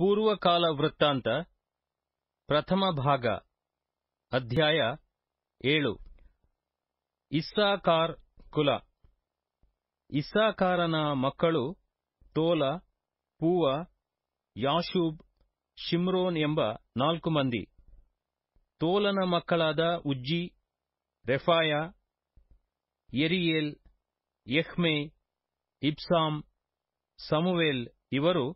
ಪೂರ್ವಕಾಲ ವೃತ್ತಾಂತ ಪ್ರಥಮ ಭಾಗ ಅಧ್ಯಾಯ ಏಳು ಇಸ್ಸಾಕಾರ್ ಕುಲ ಇಸ್ಸಾಕಾರನ ಮಕ್ಕಳು ತೋಲ ಪೂವ ಯಾಶೂಬ್ ಶಿಮ್ರೋನ್ ಎಂಬ ನಾಲ್ಕು ಮಂದಿ ತೋಲನ ಮಕ್ಕಳಾದ ಉಜ್ಜಿ ರೆಫಾಯ ಎರಿಯೇಲ್ ಯಹ್ಮೆ ಇಬ್ಸಾಮ್ ಸಮುವೆಲ್ ಇವರು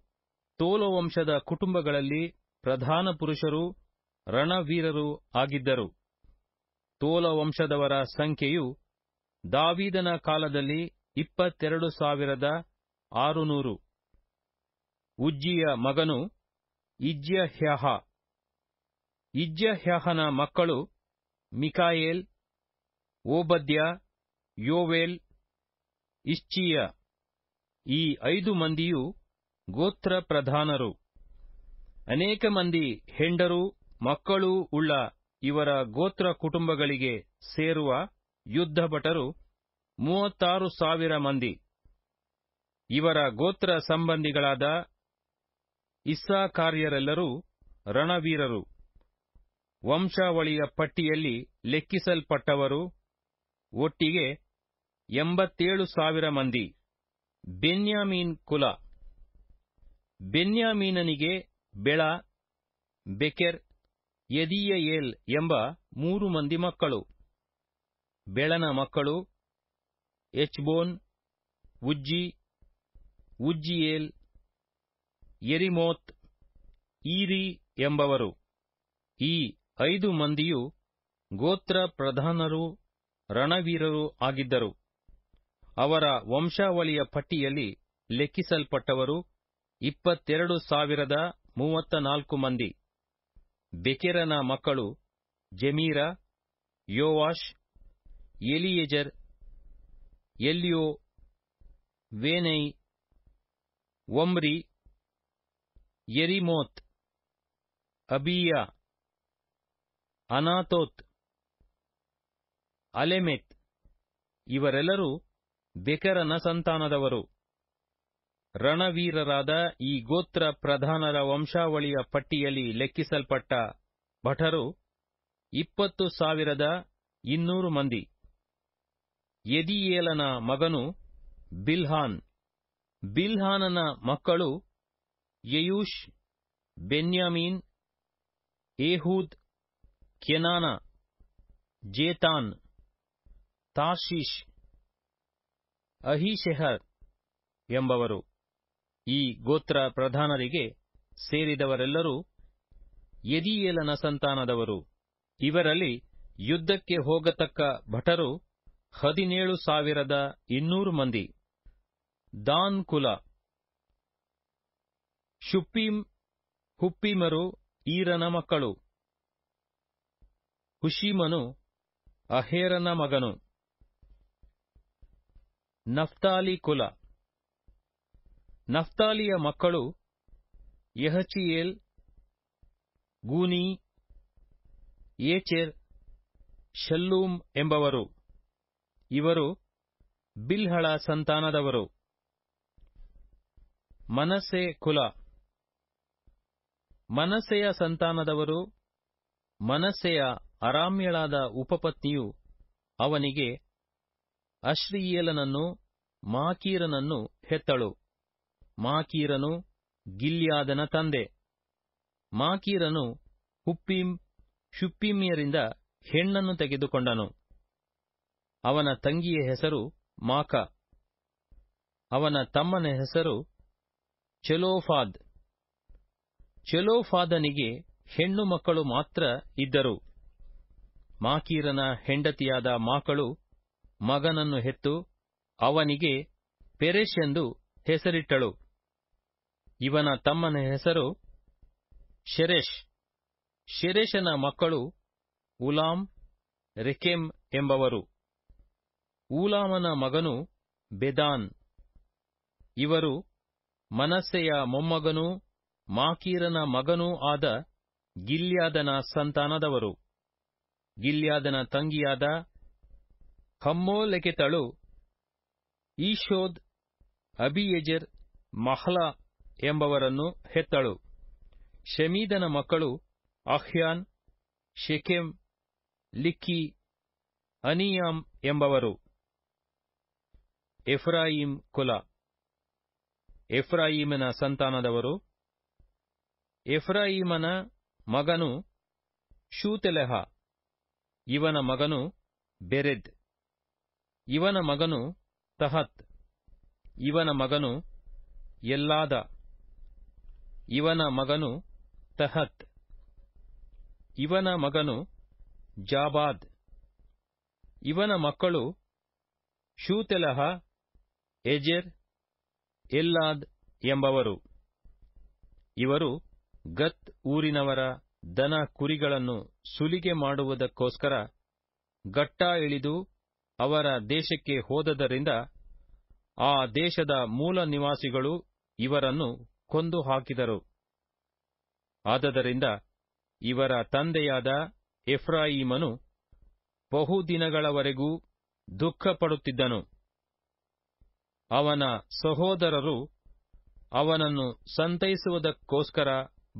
ತೋಲವಂಶದ ವಂಶದ ಕುಟುಂಬಗಳಲ್ಲಿ ಪ್ರಧಾನ ಪುರುಷರು ರಣವೀರರು ಆಗಿದ್ದರು ತೋಲವಂಶದವರ ವಂಶದವರ ಸಂಖ್ಯೆಯು ದಾವೀದನ ಕಾಲದಲ್ಲಿ ಇಪ್ಪತ್ತೆರಡು ಸಾವಿರದ ಆರುನೂರು ಉಜ್ಜಿಯ ಮಗನು ಇಜ್ಯಹ್ಯಹ ಇಜ್ಯಹ್ಯಹನ ಮಕ್ಕಳು ಮಿಕಾಯೇಲ್ ಓಬದ್ಯ ಯೋವೇಲ್ ಇಶ್ಚಿಯ ಈ ಐದು ಮಂದಿಯೂ ಗೋತ್ರ ಪ್ರಧಾನರು ಅನೇಕ ಮಂದಿ ಹೆಂಡರು ಮಕ್ಕಳು ಉಳ್ಳ ಇವರ ಗೋತ್ರ ಕುಟುಂಬಗಳಿಗೆ ಸೇರುವ ಯುದ್ಧಭಟರು ಮೂವತ್ತಾರು ಸಾವಿರ ಮಂದಿ ಇವರ ಗೋತ್ರ ಸಂಬಂಧಿಗಳಾದ ಇಸ್ಸಾಕಾರ್ಯರೆಲ್ಲರೂ ರಣವೀರರು ವಂಶಾವಳಿಯ ಪಟ್ಟಿಯಲ್ಲಿ ಲೆಕ್ಕಿಸಲ್ಪಟ್ಟವರು ಒಟ್ಟಿಗೆ ಎಂಬತ್ತೇಳು ಸಾವಿರ ಮಂದಿ ಬೆನ್ಯಾಮೀನ್ ಕುಲ ಬೆನ್ಯಾಮೀನನಿಗೆ ಬೆಳ ಬೆಕೆರ್ ಏಲ್ ಎಂಬ ಮೂರು ಮಂದಿ ಮಕ್ಕಳು ಬೆಳನ ಮಕ್ಕಳು ಎಚ್ಬೋನ್ ಉಜ್ಜಿ ಉಜ್ಜಿಯೇಲ್ ಎರಿಮೋತ್ ಈರಿ ಎಂಬವರು ಈ ಐದು ಮಂದಿಯು ಗೋತ್ರ ಪ್ರಧಾನರು ರಣವೀರರು ಆಗಿದ್ದರು ಅವರ ವಂಶಾವಳಿಯ ಪಟ್ಟಿಯಲ್ಲಿ ಲೆಕ್ಕಿಸಲ್ಪಟ್ಟವರು ಇಪ್ಪತ್ತೆರಡು ಸಾವಿರದ ಮೂವತ್ತ ನಾಲ್ಕು ಮಂದಿ ಬೆಕೆರನ ಮಕ್ಕಳು ಜಮೀರ ಯೋವಾಷ್ ಎಲಿಯೆಜರ್ ಎಲ್ಯೋ ವೇನೈ ಒಮ್ರಿ ಎರಿಮೋತ್ ಅಬಿಯಾ ಅನಾಥೋತ್ ಅಲೆಮೆತ್ ಇವರೆಲ್ಲರೂ ಬೆಕರನ ಸಂತಾನದವರು ರಣವೀರರಾದ ಈ ಗೋತ್ರ ಪ್ರಧಾನರ ವಂಶಾವಳಿಯ ಪಟ್ಟಿಯಲ್ಲಿ ಲೆಕ್ಕಿಸಲ್ಪಟ್ಟ ಭಟರು ಇಪ್ಪತ್ತು ಸಾವಿರದ ಇನ್ನೂರು ಮಂದಿ ಯದಿಯೇಲನ ಮಗನು ಬಿಲ್ಹಾನ್ ಬಿಲ್ಹಾನನ ಮಕ್ಕಳು ಯಯೂಷ್ ಬೆನ್ಯಾಮೀನ್ ಏಹೂದ್ ಕೆನಾನ ಜೇತಾನ್ ತಾಶೀಶ್ ಅಹಿಶೆಹರ್ ಎಂಬವರು ಈ ಗೋತ್ರ ಪ್ರಧಾನರಿಗೆ ಸೇರಿದವರೆಲ್ಲರೂ ಯದಿಯೇಲನ ಸಂತಾನದವರು ಇವರಲ್ಲಿ ಯುದ್ಧಕ್ಕೆ ಹೋಗತಕ್ಕ ಭಟರು ಹದಿನೇಳು ಸಾವಿರದ ಇನ್ನೂರು ಮಂದಿ ದಾನ್ ಕುಲ ಶುಪ್ಪೀಂ ಹುಪ್ಪೀಮರು ಈರನ ಮಕ್ಕಳು ಹುಷೀಮನು ಅಹೇರನ ಮಗನು ನಫ್ತಾಲಿ ಕುಲ ನಫ್ತಾಲಿಯ ಮಕ್ಕಳು ಯಹಚಿಯೇಲ್ ಗೂನಿ ಏಚೆರ್ ಶಲ್ಲೂಮ್ ಎಂಬವರು ಇವರು ಬಿಲ್ಹಳ ಸಂತಾನದವರು ಮನಸೆ ಕುಲ ಮನಸ್ಸೆಯ ಸಂತಾನದವರು ಮನಸ್ಸೆಯ ಅರಾಮ್ಯಳಾದ ಉಪಪತ್ನಿಯು ಅವನಿಗೆ ಅಶ್ರೀಯೇಲನನ್ನು ಮಾಕೀರನನ್ನು ಹೆತ್ತಳು ಮಾಕೀರನು ಗಿಲ್ಯಾದನ ತಂದೆ ಮಾಕೀರನು ಹುಪ್ಪಿಂ ಶುಪ್ಪಿಮಿಯರಿಂದ ಹೆಣ್ಣನ್ನು ತೆಗೆದುಕೊಂಡನು ಅವನ ತಂಗಿಯ ಹೆಸರು ಮಾಕ ಅವನ ತಮ್ಮನ ಹೆಸರು ಚೆಲೋಫಾದ್ ಚೆಲೋಫಾದನಿಗೆ ಹೆಣ್ಣು ಮಕ್ಕಳು ಮಾತ್ರ ಇದ್ದರು ಮಾಕೀರನ ಹೆಂಡತಿಯಾದ ಮಾಕಳು ಮಗನನ್ನು ಹೆತ್ತು ಅವನಿಗೆ ಪೆರೆಶ್ ಎಂದು ಹೆಸರಿಟ್ಟಳು ಇವನ ತಮ್ಮನ ಹೆಸರು ಶೆರೇಶ್ ಶೆರೇಶನ ಮಕ್ಕಳು ಉಲಾಮ್ ರೆಕೆಮ್ ಎಂಬವರು ಉಲಾಮನ ಮಗನು ಬೆದಾನ್ ಇವರು ಮನಸ್ಸೆಯ ಮೊಮ್ಮಗನೂ ಮಾಕೀರನ ಮಗನೂ ಆದ ಗಿಲ್ಯಾದನ ಸಂತಾನದವರು ಗಿಲ್ಯಾದನ ತಂಗಿಯಾದ ಹಮ್ಮೋಲೆಕೆತಳು ಈಶೋದ್ ಅಬಿಯಜರ್ ಮಹ್ಲಾ ಎಂಬವರನ್ನು ಹೆತ್ತಳು ಶಮೀದನ ಮಕ್ಕಳು ಅಹ್ಯಾನ್ ಶೆಕೆಮ್ ಲಿಕ್ಕಿ ಅನಿಯಾಮ್ ಎಂಬವರು ಎಫ್ರಾಯಿಂ ಕುಲ ಎಫ್ರಾಯಿಮನ ಸಂತಾನದವರು ಎಫ್ರಾಯಿಮನ ಮಗನು ಶೂತೆಲೆಹ ಇವನ ಮಗನು ಬೆರೆದ್ ಇವನ ಮಗನು ತಹತ್ ಇವನ ಮಗನು ಎಲ್ಲಾದ ಇವನ ಮಗನು ತಹತ್ ಇವನ ಮಗನು ಜಾಬಾದ್ ಇವನ ಮಕ್ಕಳು ಶೂತೆಲಹ ಎಜೆರ್ ಎಲ್ಲಾದ್ ಎಂಬವರು ಇವರು ಗತ್ ಊರಿನವರ ದನ ಕುರಿಗಳನ್ನು ಸುಲಿಗೆ ಮಾಡುವುದಕ್ಕೋಸ್ಕರ ಗಟ್ಟ ಇಳಿದು ಅವರ ದೇಶಕ್ಕೆ ಹೋದದರಿಂದ ಆ ದೇಶದ ಮೂಲ ನಿವಾಸಿಗಳು ಇವರನ್ನು ಕೊಂದು ಹಾಕಿದರು ಆದದರಿಂದ ಇವರ ತಂದೆಯಾದ ಎಫ್ರಾಯೀಮನು ಬಹುದಿನಗಳವರೆಗೂ ದುಃಖಪಡುತ್ತಿದ್ದನು ಅವನ ಸಹೋದರರು ಅವನನ್ನು ಸಂತೈಸುವುದಕ್ಕೋಸ್ಕರ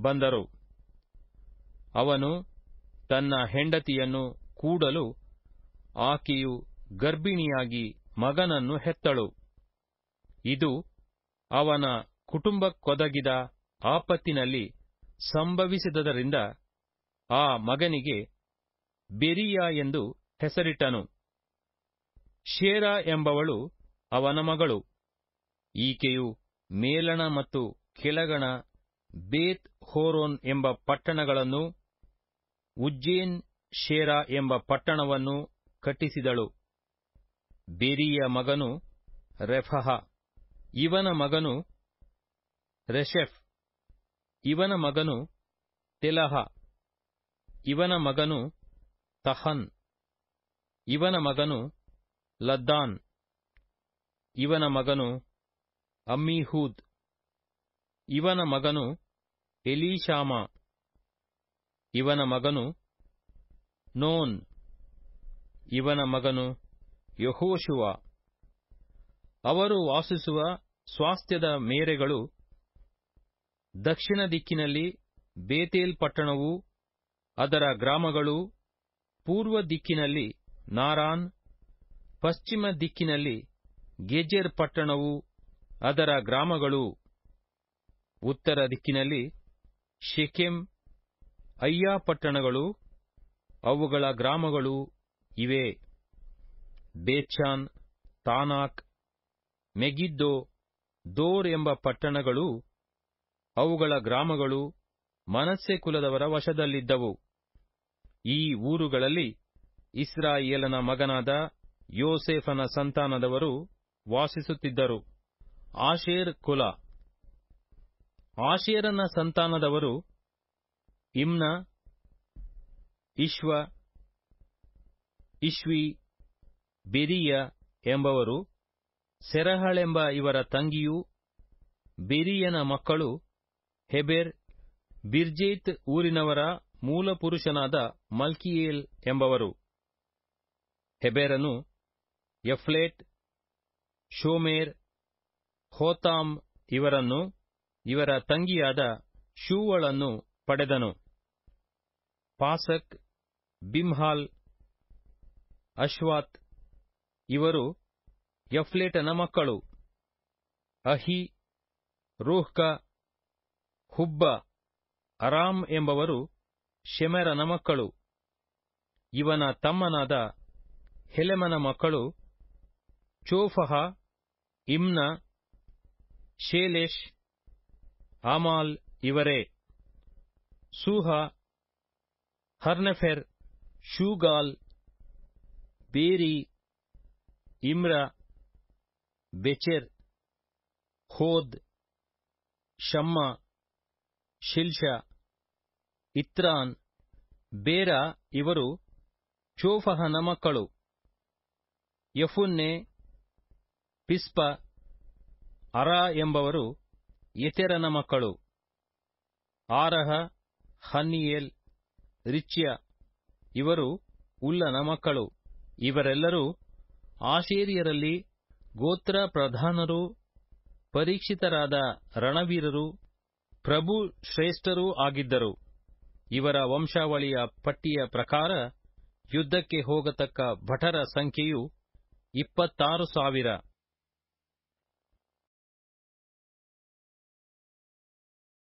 ಬಂದರು ಅವನು ತನ್ನ ಹೆಂಡತಿಯನ್ನು ಕೂಡಲು ಆಕೆಯು ಗರ್ಭಿಣಿಯಾಗಿ ಮಗನನ್ನು ಹೆತ್ತಳು ಇದು ಅವನ ಕುಟುಂಬಕ್ಕೊದಗಿದ ಆಪತ್ತಿನಲ್ಲಿ ಸಂಭವಿಸಿದದರಿಂದ ಆ ಮಗನಿಗೆ ಬೆರಿಯಾ ಎಂದು ಹೆಸರಿಟ್ಟನು ಶೇರಾ ಎಂಬವಳು ಅವನ ಮಗಳು ಈಕೆಯು ಮೇಲಣ ಮತ್ತು ಕೆಳಗಣ ಬೇತ್ ಹೋರೋನ್ ಎಂಬ ಪಟ್ಟಣಗಳನ್ನು ಉಜ್ಜೇನ್ ಶೇರಾ ಎಂಬ ಪಟ್ಟಣವನ್ನು ಕಟ್ಟಿಸಿದಳು ಬೆರಿಯ ಮಗನು ರೆಫಹ ಇವನ ಮಗನು ರೆಷೆಫ್ ಇವನ ಮಗನು ತೆಲಹ ಇವನ ಮಗನು ತಹನ್ ಇವನ ಮಗನು ಲದ್ದಾನ್ ಇವನ ಮಗನು ಅಮ್ಮಿಹೂದ್ ಇವನ ಮಗನು ಎಲೀಶಾಮ ಇವನ ಮಗನು ನೋನ್ ಇವನ ಮಗನು ಯಹೋಶುವ ಅವರು ವಾಸಿಸುವ ಸ್ವಾಸ್ಥ್ಯದ ಮೇರೆಗಳು ದಕ್ಷಿಣ ದಿಕ್ಕಿನಲ್ಲಿ ಬೇತೇಲ್ ಪಟ್ಟಣವು ಅದರ ಗ್ರಾಮಗಳು ಪೂರ್ವ ದಿಕ್ಕಿನಲ್ಲಿ ನಾರಾನ್ ಪಶ್ಚಿಮ ದಿಕ್ಕಿನಲ್ಲಿ ಗೆಜೆರ್ ಪಟ್ಟಣವು ಅದರ ಗ್ರಾಮಗಳು ಉತ್ತರ ದಿಕ್ಕಿನಲ್ಲಿ ಶೆಕೆಂ ಅಯ್ಯಾ ಪಟ್ಟಣಗಳು ಅವುಗಳ ಗ್ರಾಮಗಳು ಇವೆ ಬೇಚಾನ್ ತಾನಾಕ್ ಮೆಗಿದ್ದೋ ದೋರ್ ಎಂಬ ಪಟ್ಟಣಗಳು ಅವುಗಳ ಗ್ರಾಮಗಳು ಮನಸ್ಸೆ ಕುಲದವರ ವಶದಲ್ಲಿದ್ದವು ಈ ಊರುಗಳಲ್ಲಿ ಇಸ್ರಾಯೇಲನ ಮಗನಾದ ಯೋಸೇಫನ ಸಂತಾನದವರು ವಾಸಿಸುತ್ತಿದ್ದರು ಆಶೇರ್ ಕುಲ ಆಶೇರನ ಸಂತಾನದವರು ಇಮ್ನ ಇಶ್ವ ಇಶ್ವಿ ಬೆರಿಯ ಎಂಬವರು ಸೆರಹಳೆಂಬ ಇವರ ತಂಗಿಯು ಬೆರಿಯನ ಮಕ್ಕಳು ಹೆಬೆರ್ ಬಿರ್ಜೇತ್ ಊರಿನವರ ಮೂಲ ಪುರುಷನಾದ ಮಲ್ಕಿಯೇಲ್ ಎಂಬವರು ಹೆಬೆರನು ಎಫ್ಲೇಟ್ ಶೋಮೇರ್ ಹೋತಾಮ್ ಇವರನ್ನು ಇವರ ತಂಗಿಯಾದ ಶೂವಳನ್ನು ಪಡೆದನು ಪಾಸಕ್ ಬಿಮ್ಹಾಲ್ ಅಶ್ವಾತ್ ಇವರು ಎಫ್ಲೇಟನ ಮಕ್ಕಳು ಅಹಿ ರೂಹ್ಕ ಹುಬ್ಬ ಅರಾಮ್ ಎಂಬವರು ಶೆಮೆರನ ಮಕ್ಕಳು ಇವನ ತಮ್ಮನಾದ ಹೆಲೆಮನ ಮಕ್ಕಳು ಚೋಫಹ ಇಮ್ನ ಶೇಲೇಶ್ ಆಮಾಲ್ ಇವರೇ ಸೂಹ ಹರ್ನೆಫೆರ್ ಶೂಗಾಲ್ ಬೇರಿ ಇಮ್ರ ಬೆಚೆರ್ ಹೋದ್ ಶಮ್ಮ ಶಿಲ್ಷ ಇತ್ರಾನ್ ಬೇರ ಇವರು ಚೋಫಹನ ಮಕ್ಕಳು ಯಫುನ್ನೆ ಪಿಸ್ಪ ಅರಾ ಎಂಬವರು ಯತೆರನ ಮಕ್ಕಳು ಆರಹ ಹನಿಯೇಲ್ ರಿಚ್ಯ ಇವರು ಉಲ್ಲನ ಮಕ್ಕಳು ಇವರೆಲ್ಲರೂ ಆಶೇರಿಯರಲ್ಲಿ ಗೋತ್ರ ಪ್ರಧಾನರು ಪರೀಕ್ಷಿತರಾದ ರಣವೀರರು ಪ್ರಭು ಶ್ರೇಷ್ಠರೂ ಆಗಿದ್ದರು ಇವರ ವಂಶಾವಳಿಯ ಪಟ್ಟಿಯ ಪ್ರಕಾರ ಯುದ್ಧಕ್ಕೆ ಹೋಗತಕ್ಕ ಭಟರ ಸಂಖ್ಯೆಯು ಇಪ್ಪತ್ತಾರು ಸಾವಿರ